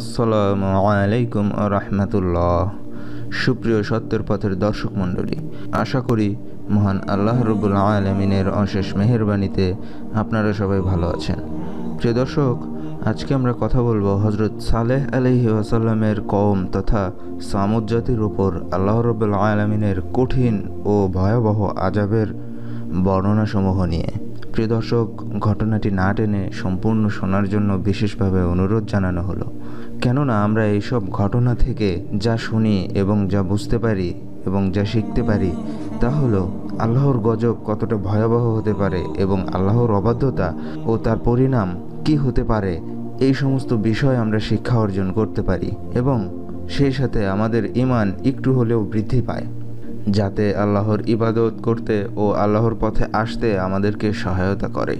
আসসালামু আলাইকুম রহমতুল্লাহ সুপ্রিয় সত্যের পথের দর্শক মণ্ডলী আশা করি মহান আল্লাহ রবুল আলমিনের অশেষ মেহরবানিতে আপনারা সবাই ভালো আছেন প্রিয় দর্শক আজকে আমরা কথা বলবো হজরত সালেহ আলহি ওয়াসাল্লামের কম তথা সামুদ জাতির উপর আল্লাহ রবুল আলমিনের কঠিন ও ভয়াবহ আজাবের বর্ণনাসমূহ নিয়ে প্রিয় দর্শক ঘটনাটি না টেনে সম্পূর্ণ শোনার জন্য বিশেষভাবে অনুরোধ জানানো হলো কেননা আমরা এইসব ঘটনা থেকে যা শুনি এবং যা বুঝতে পারি এবং যা শিখতে পারি তা হলো আল্লাহর গজব কতটা ভয়াবহ হতে পারে এবং আল্লাহর অবাধ্যতা ও তার পরিণাম কি হতে পারে এই সমস্ত বিষয় আমরা শিক্ষা অর্জন করতে পারি এবং সেই সাথে আমাদের ইমান একটু হলেও বৃদ্ধি পায় যাতে আল্লাহর ইবাদত করতে ও আল্লাহর পথে আসতে আমাদেরকে সহায়তা করে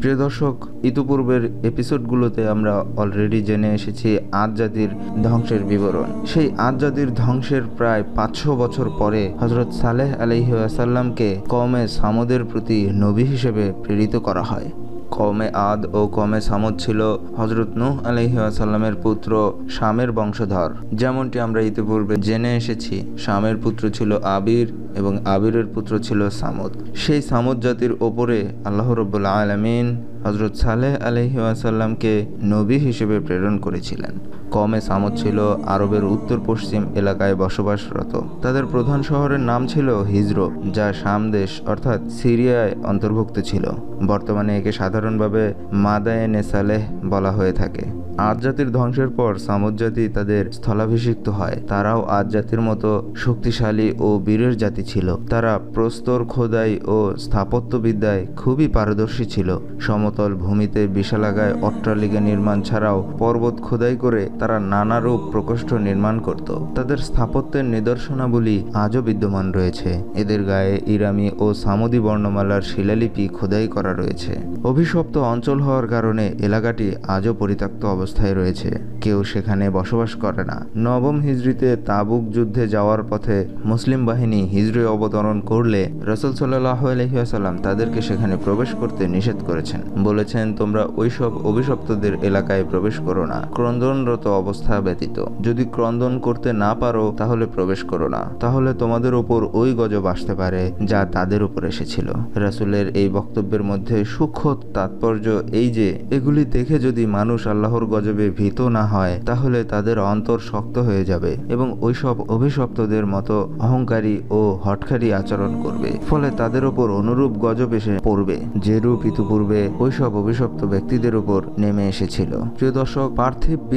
প্রিয় দর্শক ইতিপূর্বের এপিসোডগুলোতে আমরা অলরেডি জেনে এসেছি আদ জাতির ধ্বংসের বিবরণ সেই আদ জাতির ধ্বংসের প্রায় পাঁচশো বছর পরে হজরত সালেহ আলহিহাসাল্লামকে কমে সামদের প্রতি নবী হিসেবে প্রেরিত করা হয় কমে আদ ও কমে সামদ ছিল হজরত নূহ আলহিহাসাল্লামের পুত্র শামের বংশধর যেমনটি আমরা ইতিপূর্বে জেনে এসেছি শামের পুত্র ছিল আবির এবং আবিরের পুত্র ছিল সামদ সেই সামদ জাতির ওপরে আল্লাহ রব্বুল আলমিন হজরত সালেহ আলহি আসাল্লামকে নবী হিসেবে প্রেরণ করেছিলেন কমে সামদ ছিল আরবের উত্তর পশ্চিম এলাকায় বসবাসরত তাদের প্রধান শহরের নাম ছিল হিজরো যা সামদেশ অর্থাৎ সিরিয়ায় অন্তর্ভুক্ত ছিল বর্তমানে একে সাধারণভাবে মাদায়নে সালেহ বলা হয়ে থাকে আদ জাতির ধ্বংসের পর সামুদ জাতি তাদের স্থলাভিষিক্ত হয় তারাও আদ জাতির মতো শক্তিশালী ও বীরের জাতি ছিল তারা প্রস্তর খোদাই ও স্থাপত্যবিদ্যায় খুবই পারদর্শী ছিল সমতল ভূমিতে বিশালাগায় অট্টালিকা নির্মাণ ছাড়াও পর্বত খোদাই করে তারা নানা রূপ প্রকোষ্ঠ নির্মাণ করত তাদের স্থাপত্যের নিদর্শনাবলী আজও বিদ্যমান রয়েছে এদের গায়ে ইরামি ও সামুদি বর্ণমালার শিলালিপি খোদাই করা রয়েছে অভিশপ্ত অঞ্চল হওয়ার কারণে এলাকাটি আজও পরিত্যক্ত অবস্থা অবস্থায় রয়েছে কেউ সেখানে বসবাস করে না নবম হিজড়িতে তাবুক যুদ্ধে যাওয়ার পথে মুসলিম বাহিনী হিজড়ি অবতরণ করলে রসুল সাল্লাহ তাদেরকে সেখানে প্রবেশ করতে নিষেধ করেছেন বলেছেন তোমরা ওইসব অভিশপ্তদের এলাকায় প্রবেশ করো না ক্রন্দনরত অবস্থা ব্যতীত যদি ক্রন্দন করতে না পারো তাহলে প্রবেশ করো না তাহলে তোমাদের ওপর ওই গজব আসতে পারে যা তাদের উপর এসেছিল রসুলের এই বক্তব্যের মধ্যে সূক্ষ্ম তাৎপর্য এই যে এগুলি দেখে যদি মানুষ আল্লাহর গজবে ভীত না হয় তাহলে তাদের অন্তর শক্ত হয়ে যাবে এবং ওইসব অভিশপ্তদের মতো অহংকারী ও হটকারী আচরণ করবে ফলে তাদের ওপর অনুরূপ গজব এসে পড়বে যেরূপ ইতিপূর্বে ওইসব অভিশপ্ত ব্যক্তিদের উপর নেমে এসেছিল প্রিয় দর্শক পার্থিব